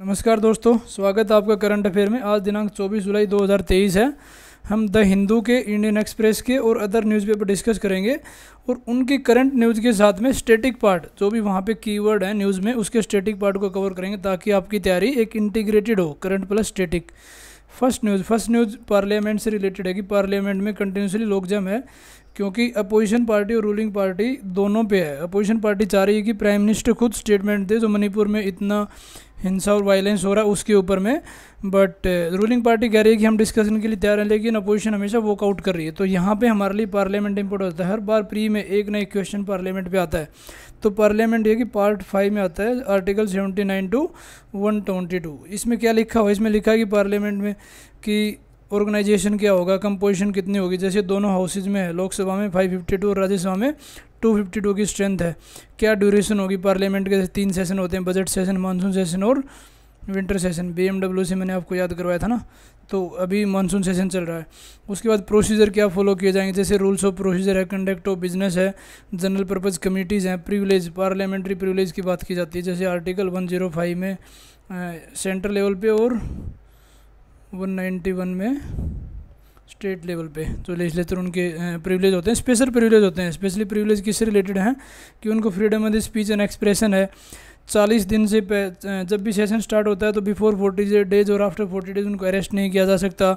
नमस्कार दोस्तों स्वागत है आपका करंट अफेयर में आज दिनांक 24 जुलाई 2023 है हम द हिंदू के इंडियन एक्सप्रेस के और अदर न्यूज़पेपर डिस्कस करेंगे और उनकी करंट न्यूज़ के साथ में स्टैटिक पार्ट जो भी वहाँ पे कीवर्ड है न्यूज़ में उसके स्टैटिक पार्ट को कवर करेंगे ताकि आपकी तैयारी एक इंटीग्रेटेड हो current plus static first news first news parliament से रिलेटेड है कि पार्लियामेंट में कंटिन्यूसली लोकजम है क्योंकि अपोजिशन पार्टी और रूलिंग पार्टी दोनों पे है अपोजिशन पार्टी चाह रही है कि प्राइम मिनिस्टर खुद स्टेटमेंट दे जो मणिपुर में इतना हिंसा और वायलेंस हो रहा है उसके ऊपर में बट रूलिंग पार्टी कह रही है कि हम डिस्कशन के लिए तैयार हैं लेकिन अपोजिशन हमेशा वॉकआउट कर रही है तो यहाँ पे हमारे लिए पार्लियामेंट इम्पोर्ट होता है हर बार प्री में एक ना एक क्वेश्चन पार्लियामेंट पे आता है तो पार्लियामेंट ये कि पार्ट फाइव में आता है article seventy nine two one twenty two इसमें क्या लिखा हुआ इसमें लिखा है कि पार्लियामेंट में कि ऑर्गेनाइजेशन क्या होगा कंपोजिशन कितनी होगी जैसे दोनों हाउसेज में है लोकसभा में 552 और राज्यसभा में 252 की स्ट्रेंथ है क्या ड्यूरेशन होगी पार्लियामेंट के तीन सेशन होते हैं बजट सेशन मानसून सेशन और विंटर सेशन बी से मैंने आपको याद करवाया था ना तो अभी मानसून सेशन चल रहा है उसके बाद प्रोसीजर क्या फॉलो किए जाएंगे जैसे रूल्स ऑफ प्रोसीजर है कंडक्ट ऑफ बिजनेस है जनरल पर्पज़ कमिटीज़ हैं प्रिविलेज पार्लियामेंट्री प्रिविलेज की बात की जाती है जैसे आर्टिकल 105 में सेंट्रल लेवल पे और 191 में स्टेट लेवल पे तो लेजिस्लेचर उनके प्रिविलेज होते हैं स्पेशल प्रिविलेज होते हैं स्पेशली प्रिविलेज किससे रिलेटेड हैं कि उनको freedom of speech and expression है चालीस दिन से जब भी सेशन स्टार्ट होता है तो बिफोर फोर्टी डेज और आफ्टर फोर्टी डेज उनको अरेस्ट नहीं किया जा सकता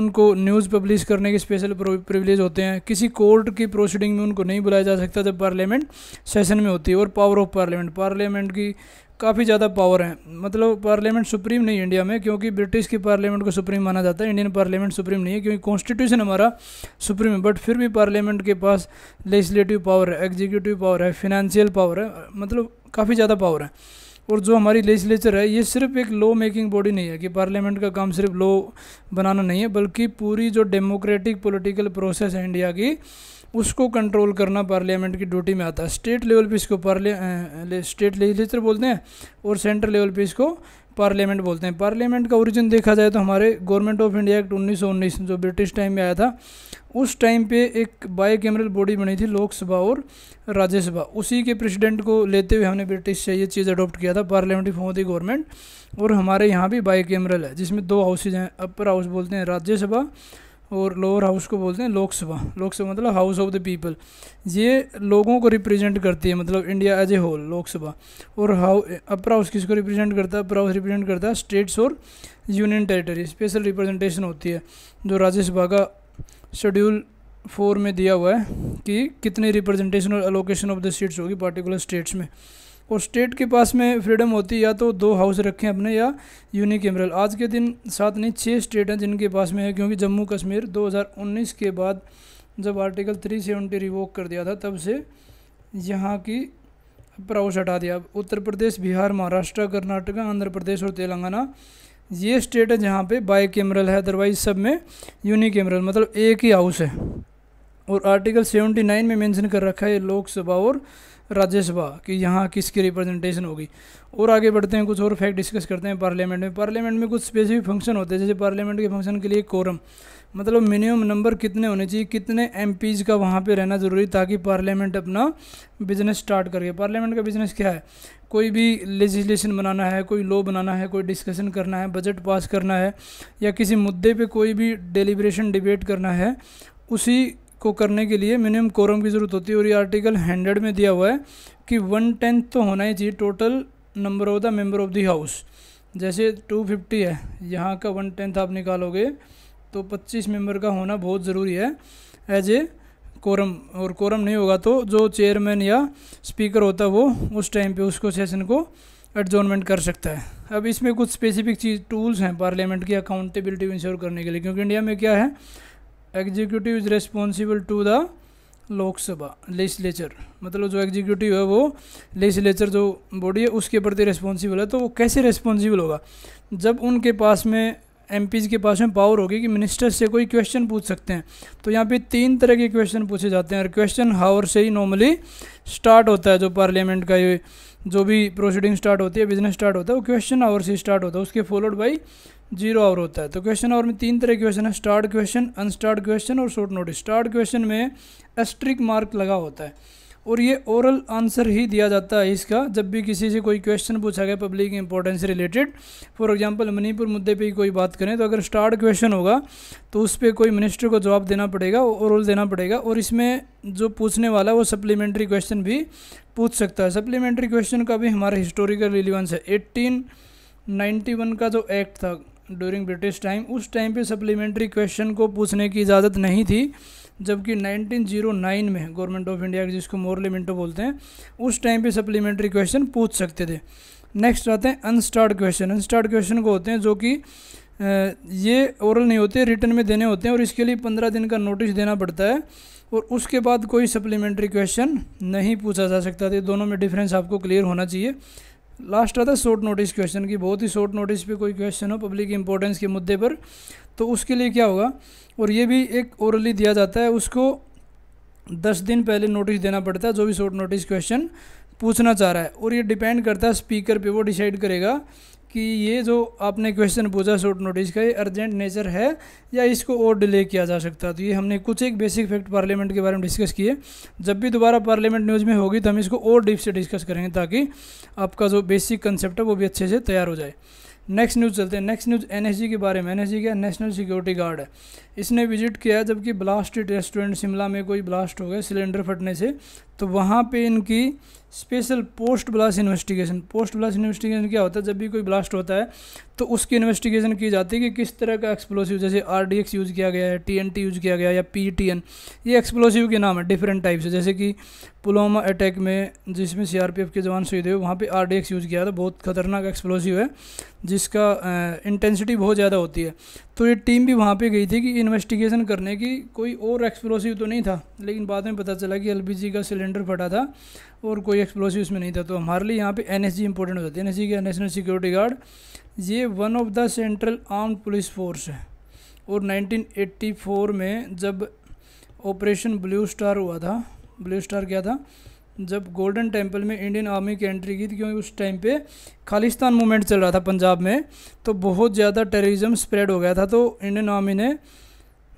उनको न्यूज़ पब्लिश करने के स्पेशल प्रिविलेज होते हैं किसी कोर्ट की प्रोसीडिंग में उनको नहीं बुलाया जा सकता जब पार्लियामेंट सेशन में होती है और पावर ऑफ पार्लियामेंट पार्लियामेंट की काफ़ी ज़्यादा पावर है मतलब पार्लियामेंट सुप्रीम नहीं इंडिया में क्योंकि ब्रिटिश की पार्लियामेंट को सुप्रीम माना जाता है इंडियन पार्लियामेंट सुप्रीम नहीं है क्योंकि कॉन्स्टिट्यूशन हमारा सुप्रीम है बट फिर भी पार्लियामेंट के पास लेजिस्लेटिव पावर है एग्जीक्यूटिव पावर है फिनेंशियल पावर है मतलब काफ़ी ज़्यादा पावर है और जो हमारी लेजिस्लेचर है ये सिर्फ एक लॉ मेकिंग बॉडी नहीं है कि पार्लियामेंट का काम सिर्फ लॉ बनाना नहीं है बल्कि पूरी जो डेमोक्रेटिक पॉलिटिकल प्रोसेस है इंडिया की उसको कंट्रोल करना पार्लियामेंट की ड्यूटी में आता है स्टेट लेवल पे इसको पार्लिया स्टेट लेजिस्लेचर बोलते हैं और सेंट्रल लेवल पे इसको पार्लियामेंट बोलते हैं पार्लियामेंट का ओरिजिन देखा जाए तो हमारे गवर्नमेंट ऑफ इंडिया एक्ट उन्नीस जो ब्रिटिश टाइम में आया था उस टाइम पे एक बाई कैमरल बॉडी बनी थी लोकसभा और राज्यसभा उसी के प्रेसिडेंट को लेते हुए हमने ब्रिटिश से ये चीज़ अडॉप्ट किया था पार्लियामेंट्री फॉर्म दी गवर्नमेंट और हमारे यहाँ भी बाई कैमरल है जिसमें दो हाउसेज हैं अपर हाउस बोलते हैं राज्यसभा और लोअर हाउस को बोलते हैं लोकसभा लोकसभा मतलब हाउस ऑफ द पीपल ये लोगों को रिप्रेजेंट करती है मतलब India as a whole Lok Sabha और हाउ अपर हाउस किसको रिप्रेजेंट करता है अपर हाउस रिप्रेजेंट करता है स्टेट्स और यूनियन टेरिटरी स्पेशल रिप्रेजेंटेशन होती है जो राज्यसभा का शेड्यूल फोर में दिया हुआ है कि कितनी रिप्रेजेंटेशन और अलोकेशन ऑफ द सीट्स होगी पार्टिकुलर स्टेट्स में और स्टेट के पास में फ्रीडम होती है या तो दो हाउस रखें अपने या यूनिकेमरल आज के दिन साथ नहीं छः स्टेट हैं जिनके पास में है क्योंकि जम्मू कश्मीर 2019 के बाद जब आर्टिकल 370 रिवोक कर दिया था तब से यहाँ की प्राउस हटा दिया उत्तर प्रदेश बिहार महाराष्ट्र कर्नाटक आंध्र प्रदेश और तेलंगाना ये स्टेट है जहाँ पर बाई कैमरल है अदरवाइज सब में यूनी कैमरल मतलब एक ही हाउस है और आर्टिकल 79 में मेंशन कर रखा है लोकसभा और राज्यसभा कि यहाँ किसकी रिप्रेजेंटेशन होगी और आगे बढ़ते हैं कुछ और फैक्ट डिस्कस करते हैं पार्लियामेंट में पार्लियामेंट में कुछ स्पेसिफिक फंक्शन होते हैं जैसे पार्लियामेंट के फंक्शन के लिए कोरम मतलब मिनिमम नंबर कितने होने चाहिए कितने एम का वहाँ पर रहना ज़रूरी ताकि पार्लियामेंट अपना बिजनेस स्टार्ट करके पार्लियामेंट का बिजनेस क्या है कोई भी लेजिस्लेशन बनाना है कोई लॉ बनाना है कोई डिस्कशन करना है बजट पास करना है या किसी मुद्दे पे कोई भी डेलीब्रेशन डिबेट करना है उसी को करने के लिए मिनिमम कोरम की ज़रूरत होती है और ये आर्टिकल हंड्रेड में दिया हुआ है कि वन टेंथ तो होना ही चाहिए total number of the member of the house जैसे टू फिफ्टी है यहाँ का वन टेंथ आप निकालोगे तो पच्चीस मेंबर का होना बहुत ज़रूरी है एज ए कोरम और कोरम नहीं होगा तो जो चेयरमैन या स्पीकर होता है वो उस टाइम पे उसको सेशन को एडजोनमेंट कर सकता है अब इसमें कुछ स्पेसिफिक चीज़ टूल्स हैं पार्लियामेंट की अकाउंटेबिलिटी इंश्योर करने के लिए क्योंकि इंडिया में क्या है executive is responsible to the Lok Sabha legislature मतलब जो एग्जीक्यूटिव है वो लेजिस्लेचर जो बॉडी है उसके प्रति रेस्पॉन्सिबल है तो वो कैसे रेस्पॉन्सिबल होगा जब उनके पास में एम के पास में पावर होगी कि मिनिस्टर से कोई क्वेश्चन पूछ सकते हैं तो यहाँ पे तीन तरह के क्वेश्चन पूछे जाते हैं और क्वेश्चन हावर से ही नॉर्मली स्टार्ट होता है जो पार्लियामेंट का ये जो भी प्रोसीडिंग स्टार्ट होती है बिजनेस स्टार्ट होता है वो क्वेश्चन हावर से स्टार्ट होता है उसके फॉलोड बाई जीरो आवर होता है तो क्वेश्चन आवर में तीन तरह के क्वेश्चन है स्टार्ट क्वेश्चन अनस्टार्ट क्वेश्चन और शॉर्ट नोटिस स्टार्ट क्वेश्चन में एस्ट्रिक मार्क लगा होता है और ये ओरल आंसर ही दिया जाता है इसका जब भी किसी से कोई क्वेश्चन पूछा गया पब्लिक इंपॉर्टेंस से रिलेटेड फॉर एग्जांपल मणिपुर मुद्दे पे कोई बात करें तो अगर स्टार्ट क्वेश्चन होगा तो उस पर कोई मिनिस्टर को जवाब देना पड़ेगा ओरल देना पड़ेगा और इसमें जो पूछने वाला वो सप्लीमेंट्री क्वेश्चन भी पूछ सकता है सप्लीमेंट्री क्वेश्चन का भी हमारा हिस्टोरिकल रिलीवेंस है एट्टीन का जो एक्ट था ड्यूरिंग ब्रिटिश टाइम उस टाइम पे सप्लीमेंट्री क्वेश्चन को पूछने की इजाज़त नहीं थी जबकि 1909 में गवर्नमेंट ऑफ इंडिया जिसको मोरली मिंटो बोलते हैं उस टाइम पे सप्लीमेंट्री क्वेश्चन पूछ सकते थे नेक्स्ट आते हैं अनस्टार्ट क्वेश्चन अनस्टार्ट क्वेश्चन को होते हैं जो कि ये ओरल नहीं होते रिटर्न में देने होते हैं और इसके लिए पंद्रह दिन का नोटिस देना पड़ता है और उसके बाद कोई सप्लीमेंट्री क्वेश्चन नहीं पूछा जा सकता था दोनों में डिफरेंस आपको क्लियर होना चाहिए लास्ट आता है शॉर्ट नोटिस क्वेश्चन की बहुत ही शॉर्ट नोटिस पे कोई क्वेश्चन हो पब्लिक इंपॉर्टेंस के मुद्दे पर तो उसके लिए क्या होगा और ये भी एक ओरली दिया जाता है उसको दस दिन पहले नोटिस देना पड़ता है जो भी शॉर्ट नोटिस क्वेश्चन पूछना चाह रहा है और ये डिपेंड करता है स्पीकर पे वो डिसाइड करेगा कि ये जो आपने क्वेश्चन पूछा शॉर्ट नोटिस का ये अर्जेंट नेचर है या इसको और डिले किया जा सकता है तो ये हमने कुछ एक बेसिक फैक्ट पार्लियामेंट के बारे में डिस्कस किए जब भी दोबारा पार्लियामेंट न्यूज़ में होगी तो हम इसको और डीप से डिस्कस करेंगे ताकि आपका जो बेसिक कंसेप्ट है वो भी अच्छे से तैयार हो जाए नेक्स्ट न्यूज़ चलते हैं नेक्स्ट न्यूज़ एन के बारे में एन क्या नेशनल सिक्योरिटी गार्ड है इसने विजिट किया जबकि ब्लास्टेड रेस्टोरेंट शिमला में कोई ब्लास्ट हो गया सिलेंडर फटने से तो वहाँ पे इनकी special post blast investigation post blast investigation क्या होता है जब भी कोई ब्लास्ट होता है तो उसकी इन्वेस्टिगेशन की जाती है कि किस तरह का एक्सप्लोसिव जैसे आर यूज़ किया गया है टी यूज़ किया गया या पी ये एक्सप्लोसिव के नाम है डिफरेंट टाइप से जैसे कि पुलवामा अटैक में जिसमें सी के जवान शहीद हुए वहाँ पर आर यूज़ किया था बहुत ख़तरनाक एक्सप्लोसिव है जिसका इंटेंसिटी बहुत ज़्यादा होती है तो ये टीम भी वहाँ पर गई थी कि इन्वेस्टिगेशन करने की कोई और एक्सप्लोसिव तो नहीं था लेकिन बाद में पता चला कि एल का सिलेंडर फटा था और कोई एक्सप्लोसिव उसमें नहीं था तो हमारे लिए यहाँ पे एनएसजी इंपॉर्टेंट हो जाती है एन का नेशनल सिक्योरिटी गार्ड ये one of the central arm police force है और 1984 में जब ऑपरेशन ब्लू स्टार हुआ था ब्लू स्टार क्या था जब गोल्डन टेम्पल में इंडियन आर्मी की एंट्री की थी क्योंकि उस टाइम पे खालिस्तान मूवमेंट चल रहा था पंजाब में तो बहुत ज़्यादा टेररिज्म स्प्रेड हो गया था तो इंडियन आर्मी ने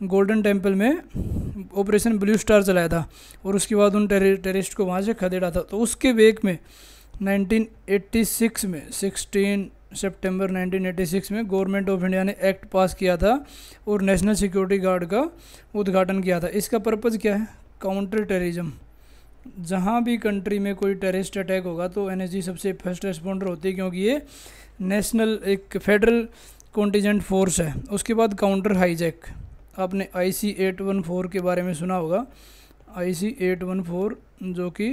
गोल्डन टेम्पल में ऑपरेशन ब्लू स्टार चलाया था और उसके बाद उन टेररिस्ट टेरिस्ट को वहाँ से खदेड़ा था तो उसके वेक में 1986 में 16 सितंबर 1986 में गवर्नमेंट ऑफ इंडिया ने एक्ट पास किया था और नेशनल सिक्योरिटी गार्ड का उद्घाटन किया था इसका पर्पज़ क्या है काउंटर टेररिज्म जहाँ भी कंट्री में कोई टेररिस्ट अटैक होगा तो एन सबसे फर्स्ट रेस्पॉन्डर होती है क्योंकि ये नेशनल एक फेडरल कॉन्टीजेंट फोर्स है उसके बाद काउंटर हाईजैक आपने I C eight one four के बारे में सुना होगा I C eight one four जो कि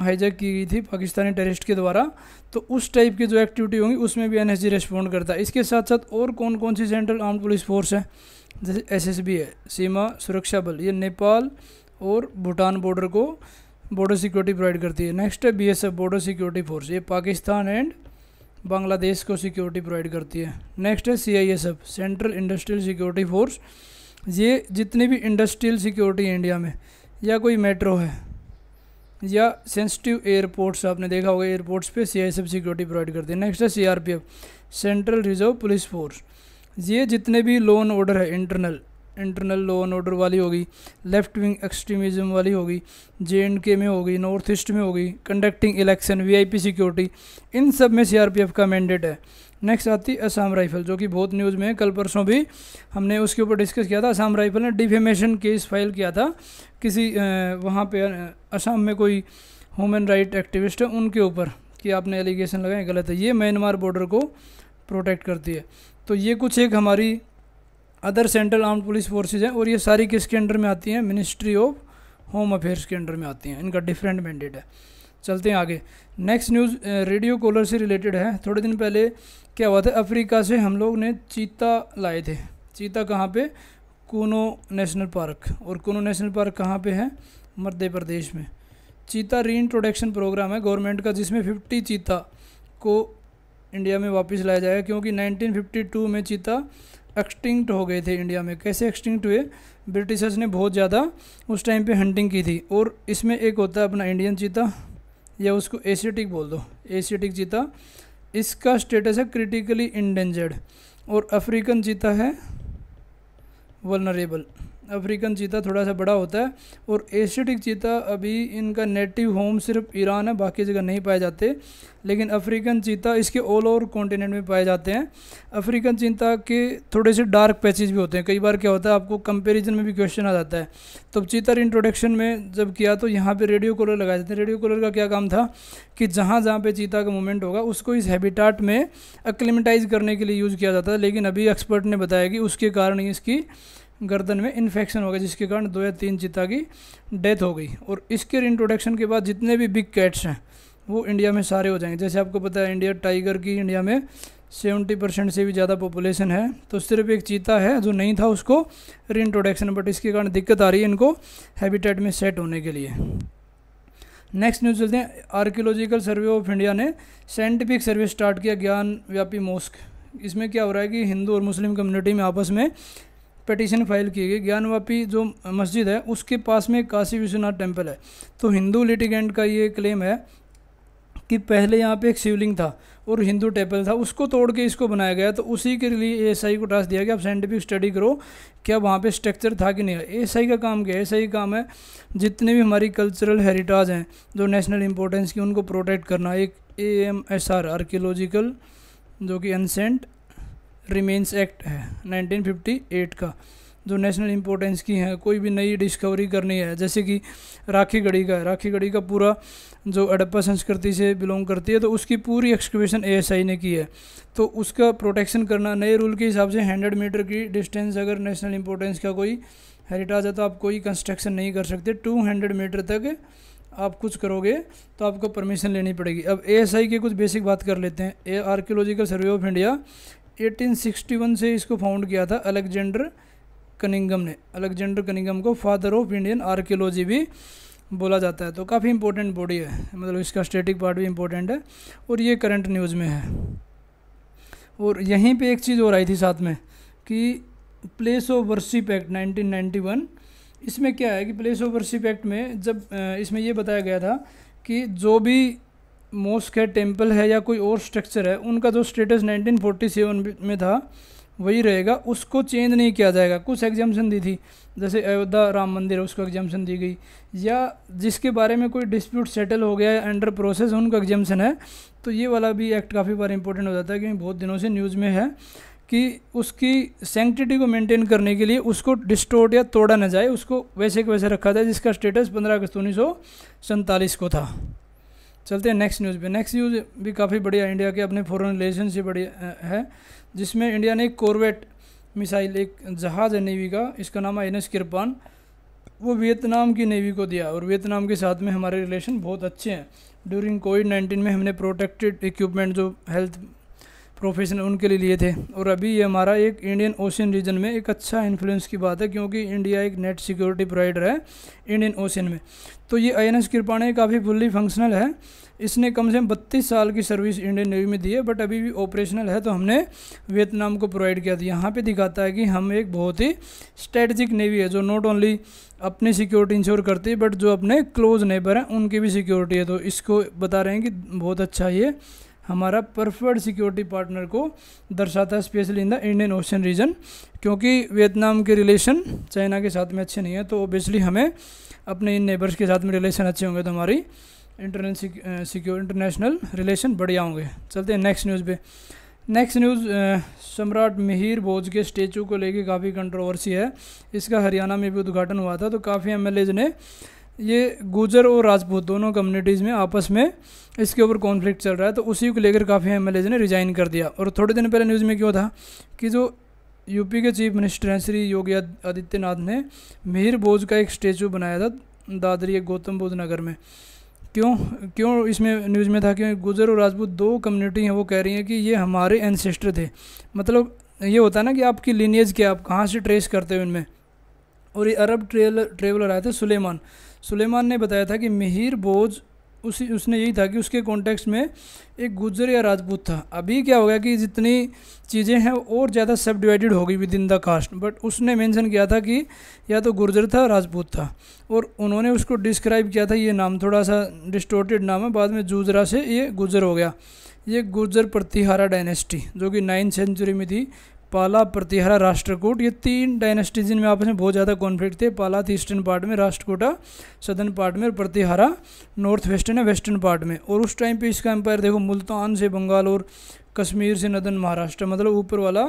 हाईजैक की गई थी पाकिस्तानी टेरिस्ट के द्वारा तो उस टाइप की जो एक्टिविटी होंगी उसमें भी एनएसजी रेस्पॉन्ड करता है इसके साथ साथ और कौन कौन सी सेंट्रल आर्म पुलिस फोर्स है जैसे बी है सीमा सुरक्षा बल ये नेपाल और भूटान बॉर्डर को बॉर्डर सिक्योरिटी प्रोवाइड करती है नेक्स्ट है एफ बॉर्डर सिक्योरिटी फोर्स ये पाकिस्तान एंड बांग्लादेश को सिक्योरिटी प्रोवाइड करती है नेक्स्ट है C I S F central industrial security force ये जितनी भी इंडस्ट्रियल सिक्योरिटी है इंडिया में या कोई मेट्रो है या सेंसिटिव एयरपोर्ट्स आपने देखा होगा एयरपोर्ट्स पे C I S F security provide करती है नेक्स्ट है C R P F central reserve police force ये जितने भी लॉ एंड ऑर्डर है internal internal law and order वाली होगी लेफ्ट विंग एक्सट्रीमिज्म वाली होगी जे एंड के में होगी नॉर्थ ईस्ट में होगी कंडक्टिंग इलेक्शन वीआईपी सिक्योरिटी इन सब में सीआरपीएफ का मैंडेट है नेक्स्ट आती है असम राइफल जो कि बहुत न्यूज़ में है कल परसों भी हमने उसके ऊपर डिस्कस किया था असम राइफल ने डिफेमेशन केस फाइल किया था किसी वहाँ पर असम में कोई ह्यूमन राइट एक्टिविस्ट है उनके ऊपर कि आपने एलिगेशन लगाए गलत है ये म्यांमार बॉर्डर को प्रोटेक्ट करती है तो ये कुछ एक हमारी other central arm police forces हैं और ये सारी किसके अंडर में आती हैं मिनिस्ट्री ऑफ होम अफेयर्स के अंडर में आती हैं इनका डिफरेंट मैंडेट है चलते हैं आगे नेक्स्ट न्यूज़ रेडियो कॉलर से रिलेटेड है थोड़े दिन पहले क्या हुआ था अफ्रीका से हम लोग ने चीता लाए थे चीता कहाँ पे कोनो नेशनल पार्क और कोनो नेशनल पार्क कहाँ पे है मध्य प्रदेश में चीता री इंट्रोडक्शन प्रोग्राम है गवर्नमेंट का जिसमें 50 चीता को इंडिया में वापस लाया जाएगा क्योंकि 1952 में चीता एक्सटिंक्ट हो गए थे इंडिया में कैसे एक्सटिंक्ट हुए ब्रिटिशर्स ने बहुत ज़्यादा उस टाइम पे हंटिंग की थी और इसमें एक होता है अपना इंडियन चीता या उसको एशियाटिक बोल दो एशियाटिक चीता इसका स्टेटस है क्रिटिकली इंडेंजर्ड और अफ्रीकन चीता है वलनरेबल अफ्रीकन चीता थोड़ा सा बड़ा होता है और एशियाटिक चीता अभी इनका नेटिव होम सिर्फ ईरान है बाकी जगह नहीं पाए जाते लेकिन अफ्रीकन चीता इसके ऑल ओवर कॉन्टिनेंट में पाए जाते हैं अफ्रीकन चीता के थोड़े से डार्क पैचेज भी होते हैं कई बार क्या होता है आपको कंपेरिजन में भी क्वेश्चन आ जाता है तो चीता इंट्रोडक्शन में जब किया तो यहाँ पर रेडियो कॉलर लगाए जाते हैं रेडियो कॉलर का क्या काम था कि जहाँ जहाँ पर चीता का मूवमेंट होगा उसको इस हैबिटाट में अक्लिमेटाइज करने के लिए यूज़ किया जाता है लेकिन अभी एक्सपर्ट ने बताया कि उसके कारण ही इसकी गर्दन में इन्फेक्शन हो गया जिसके कारण दो या तीन चिता की डेथ हो गई और इसके इंट्रोडक्शन के बाद जितने भी बिग कैट्स हैं वो इंडिया में सारे हो जाएंगे जैसे आपको पता है इंडिया टाइगर की इंडिया में सेवेंटी परसेंट से भी ज़्यादा पॉपुलेशन है तो सिर्फ एक चीता है जो नहीं था उसको री बट इसके कारण दिक्कत आ रही है इनको हैबिटेट में सेट होने के लिए नेक्स्ट न्यूज़ चलते हैं आर्कियोलॉजिकल सर्वे ऑफ इंडिया ने साइंटिफिक सर्वे स्टार्ट किया ज्ञान व्यापी मोस्क इसमें क्या हो रहा है कि हिंदू और मुस्लिम कम्युनिटी में आपस में पटिशन फाइल की गई ज्ञानवापी जो मस्जिद है उसके पास में काशी विश्वनाथ टेम्पल है तो हिंदू लिटिगेंट का ये क्लेम है कि पहले यहाँ पे एक शिवलिंग था और हिंदू टेम्पल था उसको तोड़ के इसको बनाया गया तो उसी के लिए एएसआई को टास्क दिया गया आप साइंटिफिक स्टडी करो क्या वहाँ पे स्ट्रक्चर था कि नहीं एएसआई का काम क्या है एएसआई काम है जितने भी हमारी कल्चरल हेरिटाज हैं जो नेशनल इंपॉर्टेंस की उनको प्रोटेक्ट करना एक A M S R archaeological जो कि एनसेंट रिमेन्स एक्ट है 1958 का जो नेशनल इम्पोर्टेंस की है कोई भी नई डिस्कवरी करनी है जैसे कि राखी गढ़ी का राखी गढ़ी का पूरा जो अडप्पा संस्कृति से बिलोंग करती है तो उसकी पूरी एक्सक्यूशन एएसआई ने की है तो उसका प्रोटेक्शन करना नए रूल के हिसाब से हंड्रेड मीटर की डिस्टेंस अगर नेशनल इम्पोर्टेंस का कोई हेरिटाज है तो आप कोई कंस्ट्रक्शन नहीं कर सकते टू हंड्रेड मीटर तक आप कुछ करोगे तो आपको परमिशन लेनी पड़ेगी अब ए के कुछ बेसिक बात कर लेते हैं a Archaeological Survey of India 1861 से इसको फाउंड किया था अलेक्जेंडर कनिंगम ने अलेक्जेंडर कनिंगम को फादर ऑफ इंडियन आर्कियोलॉजी भी बोला जाता है तो काफ़ी इंपॉर्टेंट बॉडी है मतलब इसका स्टेटिक पार्ट भी इम्पोर्टेंट है और ये करंट न्यूज़ में है और यहीं पे एक चीज़ और आई थी साथ में कि प्लेस ऑफ वर्सिप एक्ट 1991 इसमें क्या है कि प्लेस ऑफ वर्सिप एक्ट में जब इसमें यह बताया गया था कि जो भी मोस्क है टेम्पल है या कोई और स्ट्रक्चर है उनका जो स्टेटस 1947 में था वही रहेगा उसको चेंज नहीं किया जाएगा कुछ एग्जामेशन दी थी जैसे अयोध्या राम मंदिर है उसको एग्जामेशन दी गई या जिसके बारे में कोई डिस्प्यूट सेटल हो गया है अंडर प्रोसेस उनका एग्जामेशन है तो ये वाला भी एक्ट काफ़ी बार इंपॉर्टेंट हो जाता है क्योंकि बहुत दिनों से न्यूज़ में है कि उसकी सेंक्टिटी को मेंटेन करने के लिए उसको डिस्टोर्ट या तोड़ा ना जाए उसको वैसे के वैसे रखा जाए जिसका स्टेटस पंद्रह अगस्त उन्नीस को था चलते हैं नेक्स्ट न्यूज़ पे नेक्स्ट न्यूज़ भी काफ़ी बढ़िया इंडिया के अपने फॉरेन रिलेशन से बढ़िया है जिसमें इंडिया ने एक कॉरवेट मिसाइल एक जहाज़ है नेवी का इसका नाम है एन एस किरपान वो वियतनाम की नेवी को दिया और वियतनाम के साथ में हमारे रिलेशन बहुत अच्छे हैं ड्यूरिंग कोविड नाइन्टीन में हमने प्रोटेक्टेड इक्विपमेंट जो हेल्थ प्रोफेशन उनके लिए लिए थे और अभी ये हमारा एक इंडियन ओशन रीजन में एक अच्छा इन्फ्लुएंस की बात है क्योंकि इंडिया एक नेट सिक्योरिटी प्रोवाइडर है इंडियन ओशन में तो ये आई एन एस कृपाणी काफ़ी फुल्ली फंक्शनल है इसने कम से कम बत्तीस साल की सर्विस इंडियन नेवी में दी है बट अभी भी ऑपरेशनल है तो हमने वियतनाम को प्रोवाइड किया था तो यहाँ पे दिखाता है कि हम एक बहुत ही स्ट्रेटजिक नेवी है जो नॉट ओनली अपनी सिक्योरिटी इंश्योर करती है बट जो अपने क्लोज नेबर हैं उनकी भी सिक्योरिटी है तो इसको बता रहे हैं कि बहुत अच्छा ये हमारा परफर्ड सिक्योरिटी पार्टनर को दर्शाता है specially in the Indian Ocean region क्योंकि वियतनाम के रिलेशन चाइना के साथ में अच्छे नहीं है तो ओबियसली हमें अपने इन नेबर्स के साथ में रिलेशन अच्छे होंगे तो हमारी इंटरनेशनल इंटरनेशनल रिलेशन बढ़िया होंगे चलते हैं नेक्स्ट न्यूज़ पे नेक्स्ट न्यूज़ सम्राट मिहिर भोज के स्टेचू को लेके काफ़ी कंट्रोवर्सी है इसका हरियाणा में भी उद्घाटन हुआ था तो काफ़ी एम ने ये गुजर और राजपूत दोनों कम्युनिटीज़ में आपस में इसके ऊपर कॉन्फ्लिक्ट चल रहा है तो उसी को लेकर काफ़ी एम ने रिज़ाइन कर दिया और थोड़े दिन पहले न्यूज़ में क्यों था कि जो यूपी के चीफ मिनिस्टर हैं श्री योगी आदित्यनाथ ने मिहिर बोझ का एक स्टेचू बनाया था दादरी गौतम बुद्ध नगर में क्यों क्यों इसमें न्यूज़ में था क्योंकि गुजर और राजपूत दो कम्युनिटी हैं वो कह रही हैं कि ये हमारे एनसेस्टर थे मतलब ये होता है ना कि आपकी लीनियज क्या आप कहाँ से ट्रेस करते हो इनमें और ये अरब ट्रेवलर आए थे सुलेमान सुलेमान ने बताया था कि मिहिर बोझ उसी उसने यही था कि उसके कॉन्टेक्स्ट में एक गुजर या राजपूत था अभी क्या हो गया कि जितनी चीज़ें हैं और ज़्यादा सब डिवाइडेड हो गई within the caste but उसने मेंशन किया था कि या तो गुर्जर था राजपूत था और उन्होंने उसको डिस्क्राइब किया था ये नाम थोड़ा सा डिस्टोर्टेड नाम है बाद में जूजरा से ये गुजर हो गया ये गुर्जर प्रतिहारा डायनेस्टी जो कि नाइन्थ सेंचुरी में थी पाला प्रतिहारा राष्ट्रकूट ये तीन डायनेस्टीज में आपस में बहुत ज़्यादा कॉन्फ्लिक्ट थे पाला थी ईस्टर्न पार्ट में राष्ट्रकोटा सदर्न पार्ट में और प्रतिहारा नॉर्थ वेस्टर्न या वेस्टर्न पार्ट में और उस टाइम पे इसका एम्पायर देखो मुल्तान से बंगाल और कश्मीर से नदन महाराष्ट्र मतलब ऊपर वाला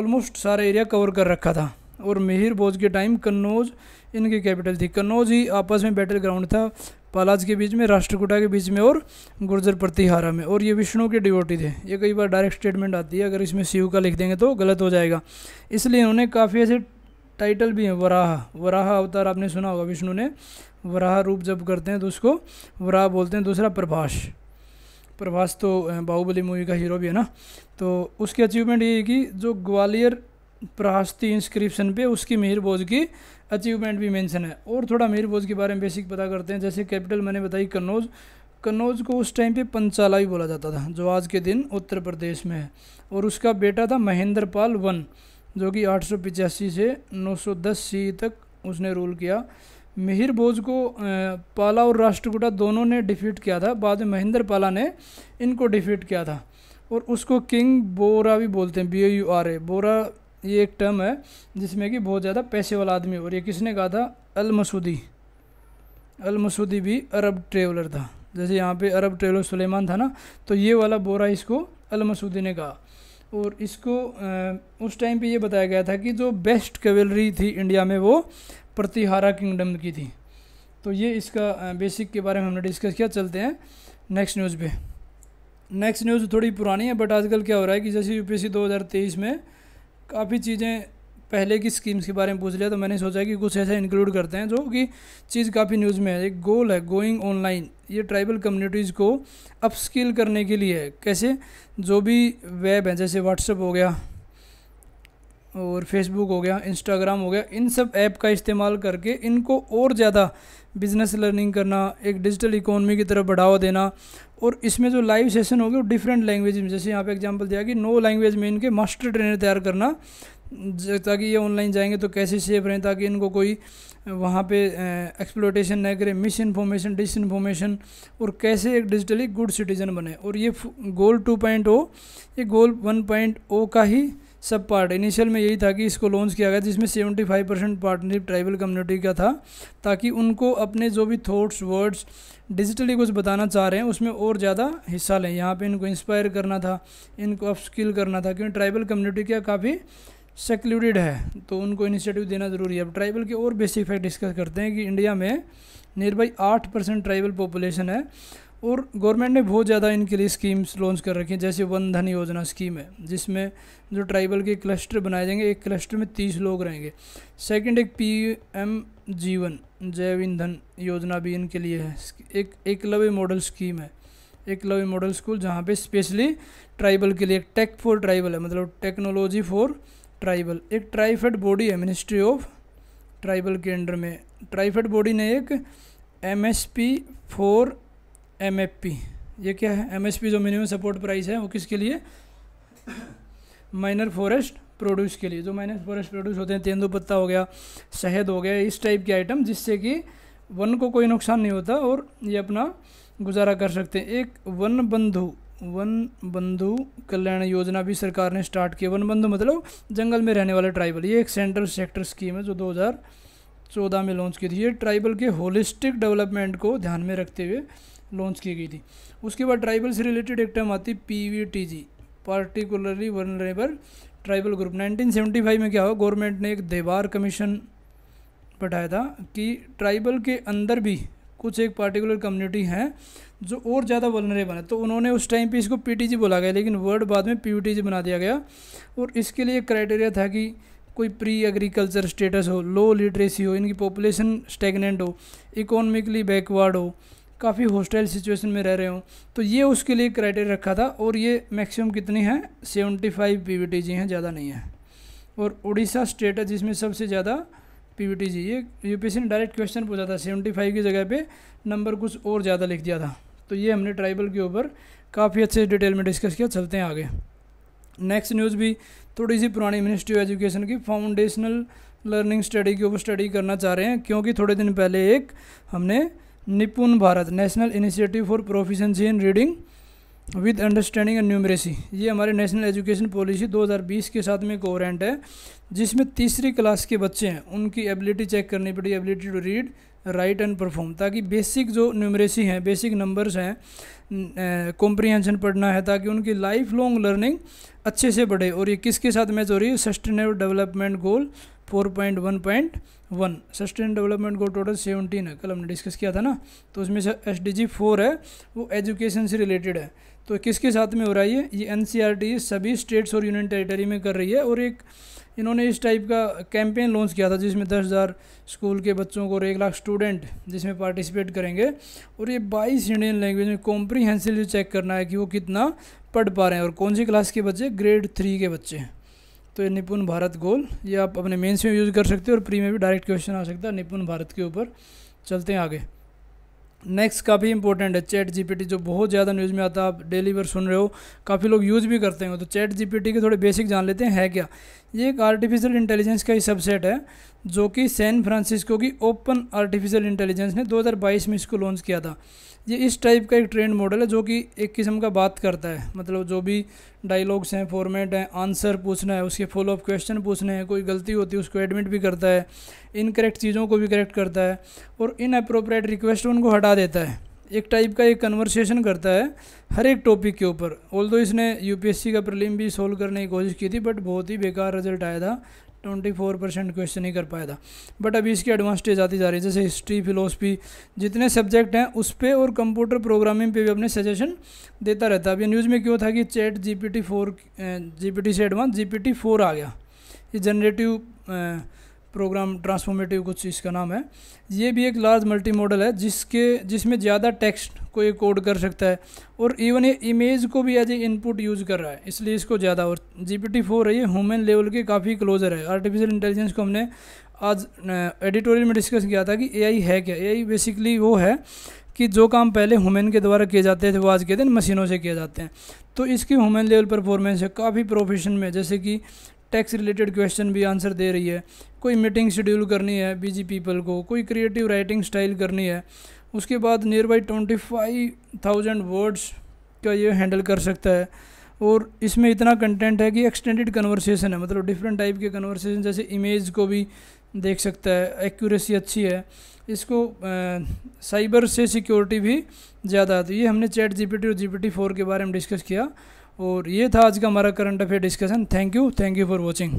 ऑलमोस्ट सारा एरिया कवर कर रखा था और मिहिर बोझ के टाइम कन्नौज इनकी कैपिटल थी कन्नौज ही आपस में बैटल ग्राउंड था पालाज के बीच में राष्ट्रकुटा के बीच में और गुर्जर प्रतिहारा में और ये विष्णु के डिवोटी थे ये कई बार डायरेक्ट स्टेटमेंट आती है अगर इसमें शिव का लिख देंगे तो गलत हो जाएगा इसलिए उन्होंने काफ़ी ऐसे टाइटल भी हैं वराह वराह अवतार आपने सुना होगा विष्णु ने वराह रूप जब करते हैं तो उसको वराह बोलते हैं दूसरा प्रभाष प्रभाष तो बाहुबली मूवी का हीरो भी है ना तो उसकी अचीवमेंट ये है कि जो ग्वालियर प्रास्ती इंस्क्रिप्शन पे उसकी मेहर बोझ की अचीवमेंट भी मेंशन है और थोड़ा मेहर बोझ के बारे में बेसिक पता करते हैं जैसे कैपिटल मैंने बताई कन्नौज कन्नौज को उस टाइम पे पंचाला भी बोला जाता था जो आज के दिन उत्तर प्रदेश में है और उसका बेटा था महेंद्र पाल वन जो कि आठ से नौ सी तक उसने रूल किया मिहिर बोझ को पाला और राष्ट्रकूटा दोनों ने डिफीट किया था बाद में महेंद्र पाला ने इनको डिफीट किया था और उसको किंग बोरा भी बोलते हैं बी यू आर ए बोरा ये एक टर्म है जिसमें कि बहुत ज़्यादा पैसे वाला आदमी और ये किसने कहा था अल मसूदी अल मसूदी भी अरब ट्रेवलर था जैसे यहाँ पे अरब ट्रेवलर सुलेमान था ना तो ये वाला बोरा इसको अल मसूदी ने कहा और इसको उस टाइम पे ये बताया गया था कि जो बेस्ट कैवलरी थी इंडिया में वो प्रतिहारा किंगडम की थी तो ये इसका बेसिक के बारे में हमने डिस्कस किया चलते हैं नेक्स्ट न्यूज़ पे नेक्स्ट न्यूज़ थोड़ी पुरानी है बट आजकल क्या हो रहा है कि जैसे यूपीएससी 2023 में काफ़ी चीज़ें पहले की स्कीम्स के बारे में पूछ लिया तो मैंने सोचा कि कुछ ऐसा इंक्लूड करते हैं जो कि चीज़ काफ़ी न्यूज़ में है एक गोल है गोइंग ऑनलाइन ये ट्राइबल कम्युनिटीज़ को अपस्किल करने के लिए है कैसे जो भी वेब है जैसे व्हाट्सअप हो गया और फेसबुक हो गया इंस्टाग्राम हो गया इन सब ऐप का इस्तेमाल करके इनको और ज़्यादा बिज़नेस लर्निंग करना एक डिजिटल इकोनॉमी की तरफ बढ़ावा देना और इसमें जो लाइव सेशन होंगे वो डिफरेंट लैंग्वेज में जैसे यहाँ पे एग्जांपल दिया कि नो लैंग्वेज में इनके मास्टर ट्रेनर तैयार करना ताकि ये ऑनलाइन जाएंगे तो कैसे सेफ रहें ताकि इनको कोई वहाँ पे एक्सप्लोटेशन ना करे मिस इन्फॉर्मेशन डिस इन्फॉर्मेशन और कैसे एक डिजिटली गुड सिटीजन बने और ये गोल टू पॉइंट ओ ये गोल वन पॉइंट ओ का ही सब पार्ट इनिशियल में यही था कि इसको लॉन्च किया गया जिसमें 75 परसेंट पार्टनरशिप ट्राइबल कम्युनिटी का था ताकि उनको अपने जो भी थॉट्स वर्ड्स डिजिटली कुछ बताना चाह रहे हैं उसमें और ज़्यादा हिस्सा लें यहाँ पे इनको इंस्पायर करना था इनको अपस्किल करना था क्योंकि ट्राइबल कम्युनिटी का काफ़ी सेक्लूडेड है तो उनको इनिशिएटिव देना ज़रूरी है अब ट्राइबल के और बेसिक फैक्ट डिस्कस करते हैं कि इंडिया में नियर बाई आठ परसेंट ट्राइबल पॉपुलेशन है और गवर्नमेंट ने बहुत ज़्यादा इनके लिए स्कीम्स लॉन्च कर रखी हैं जैसे वन धन योजना स्कीम है जिसमें जो ट्राइबल के क्लस्टर बनाए जाएंगे एक क्लस्टर में तीस लोग रहेंगे सेकंड एक पी एम जीवन जैव ईंधन योजना भी इनके लिए है एक एकलव्य मॉडल स्कीम है एकलव्य मॉडल स्कूल जहाँ पे स्पेशली ट्राइबल के लिए टेक फॉर ट्राइबल है मतलब टेक्नोलॉजी फॉर ट्राइबल एक ट्राइफेड बॉडी है मिनिस्ट्री ऑफ ट्राइबल के अंडर में ट्राइफेड बॉडी ने एक M S P for M ये क्या है एम जो मिनिमम सपोर्ट प्राइस है वो किसके लिए माइनर फॉरेस्ट प्रोड्यूस के लिए जो माइनर फॉरेस्ट प्रोड्यूस होते हैं तेंदू पत्ता हो गया शहद हो गया इस टाइप के आइटम जिससे कि वन को कोई नुकसान नहीं होता और ये अपना गुजारा कर सकते हैं एक वन बंधु वन बंधु कल्याण योजना भी सरकार ने स्टार्ट की वन बंधु मतलब जंगल में रहने वाले ट्राइबल ये एक सेंट्रल सेक्टर स्कीम है जो 2014 में लॉन्च की थी ये ट्राइबल के होलिस्टिक डेवलपमेंट को ध्यान में रखते हुए लॉन्च की गई थी उसके बाद ट्राइबल से रिलेटेड एक टर्म आती P V T G particularly vulnerable tribal group 1975 में क्या हुआ गवर्नमेंट ने एक देवार कमीशन बैठाया था कि ट्राइबल के अंदर भी कुछ एक पार्टिकुलर कम्युनिटी हैं जो और ज़्यादा वनरेबल है तो उन्होंने उस टाइम पे इसको पीटीजी बोला गया लेकिन वर्ड बाद में पीयूटीजी बना दिया गया और इसके लिए क्राइटेरिया था कि कोई प्री एग्रीकल्चर स्टेटस हो लो लिटरेसी हो इनकी पॉपुलेशन स्टेगनेंट हो इकोनॉमिकली बैकवर्ड हो काफ़ी हॉस्टाइल सिचुएशन में रह रहे हों तो ये उसके लिए क्राइटेरिया रखा था और ये मैक्सिमम कितनी है seventy five P V T G हैं ज़्यादा नहीं है और उड़ीसा स्टेट है जिसमें सबसे ज़्यादा पी वी टी जी ये यू पी सी ने डायरेक्ट क्वेश्चन पूछा था सेवेंटी फाइव की जगह पे नंबर कुछ और ज़्यादा लिख दिया था तो ये हमने ट्राइबल के ऊपर काफ़ी अच्छे डिटेल में डिस्कस किया चलते हैं आगे नेक्स्ट न्यूज़ भी थोड़ी सी पुरानी मिनिस्ट्री ऑफ एजुकेशन की फाउंडेशनल लर्निंग स्टडी के ऊपर स्टडी करना चाह रहे हैं क्योंकि थोड़े दिन पहले एक हमने Nipun Bharat national initiative for proficiency in reading with understanding and numeracy ये हमारे नेशनल एजुकेशन पॉलिसी 2020 के साथ में कोरेंट है जिसमें तीसरी क्लास के बच्चे हैं उनकी एबिलिटी चेक करनी पड़ी ability to read write and perform ताकि बेसिक जो न्यूमरेसी हैं बेसिक नंबर्स हैं कॉम्प्रीहेंशन पढ़ना है ताकि उनकी लाइफ लॉन्ग लर्निंग अच्छे से बढ़े और ये किसके साथ मैच हो रही है sustainable development goal four point one point one sustain development को टोटल सेवनटीन है कल हमने डिस्कस किया था ना तो उसमें से एस डी जी फोर है वो एजुकेशन से रिलेटेड है तो किसके साथ में हो रहा है ये ये एन सी आर टी सभी स्टेट्स और यूनियन टेरिटरी में कर रही है और एक इन्होंने इस टाइप का कैंपेन लॉन्च किया था जिसमें दस हज़ार स्कूल के बच्चों को और एक लाख स्टूडेंट जिसमें पार्टिसिपेट करेंगे और ये बाईस इंडियन लैंग्वेज में कॉम्प्रीहेंसिवली चेक करना है कि वो कितना पढ़ पा रहे हैं और कौन सी क्लास के बच्चे ग्रेड थ्री के बच्चे हैं तो ये निपुण भारत गोल ये आप अपने मेंस में यूज़ कर सकते हो और प्री में भी डायरेक्ट क्वेश्चन आ सकता है निपुण भारत के ऊपर चलते हैं आगे नेक्स्ट काफ़ी इंपॉर्टेंट है चैट जीपीटी जो बहुत ज़्यादा न्यूज़ में आता है आप डेली पर सुन रहे हो काफ़ी लोग यूज़ भी करते हैं तो चैट जीपीटी के थोड़े बेसिक जान लेते हैं है क्या ये एक आर्टिफिशियल इंटेलिजेंस का ही सबसेट है जो कि सैन फ्रांसिस्को की ओपन आर्टिफिशियल इंटेलिजेंस ने 2022 में इसको लॉन्च किया था ये इस टाइप का एक ट्रेंड मॉडल है जो कि एक किस्म का बात करता है मतलब जो भी डायलॉग्स हैं फॉर्मेट हैं आंसर पूछना है उसके फॉलोअप क्वेश्चन पूछने हैं कोई गलती होती है उसको एडमिट भी करता है इनकरेक्ट चीज़ों को भी करेक्ट करता है और इन अप्रोप्रिएट रिक्वेस्ट उनको हटा देता है एक टाइप का एक कन्वर्सेशन करता है हर एक टॉपिक के ऊपर ऑल दो इसने यूपीएससी का प्रलिम भी सोल्व करने की कोशिश की थी बट बहुत ही बेकार रिजल्ट आया था ट्वेंटी फोर परसेंट क्वेश्चन नहीं कर पाया था बट अभी इसकी एडवांस स्टेज आती जा रही है जैसे हिस्ट्री फिलोसफी जितने सब्जेक्ट हैं उस पर और कंप्यूटर प्रोग्रामिंग पे भी अपने सजेशन देता रहता है अभी न्यूज़ में क्यों था कि chat G P T four G P T से advance G P T four आ गया ये जनरेटिव प्रोग्राम ट्रांसफॉर्मेटिव कुछ इसका नाम है ये भी एक लार्ज मल्टी मॉडल है जिसके जिसमें ज़्यादा टेक्स्ट को ये कोड कर सकता है और इवन ये इमेज को भी एज ए इनपुट यूज़ कर रहा है इसलिए इसको ज़्यादा और जी पी टी फोर है ये ह्यूमन लेवल के काफ़ी क्लोजर है आर्टिफिशियल इंटेलिजेंस को हमने आज एडिटोरियल में डिस्कस किया था कि ए आई है क्या ए आई बेसिकली वो है कि जो काम पहले हुमेन के द्वारा किए जाते थे वो आज के दिन मशीनों से किए जाते हैं तो इसकी हुमेन लेवल परफॉर्मेंस है काफ़ी प्रोफेशन में जैसे कि टैक्स रिलेटेड क्वेश्चन भी आंसर दे रही है कोई मीटिंग शेड्यूल करनी है बिजी पीपल को कोई क्रिएटिव राइटिंग स्टाइल करनी है उसके बाद near by twenty five thousand words का ये हैंडल कर सकता है और इसमें इतना कंटेंट है कि एक्सटेंडेड कन्वर्सेशन है मतलब डिफरेंट टाइप के कन्वर्सेशन जैसे इमेज को भी देख सकता है एक्यूरेसी अच्छी है इसको साइबर से सिक्योरिटी भी ज़्यादा आती है ये हमने चैट जीपीटी और जीपीटी फोर के बारे में डिस्कस किया और ये था आज का हमारा current affair discussion thank you thank you for watching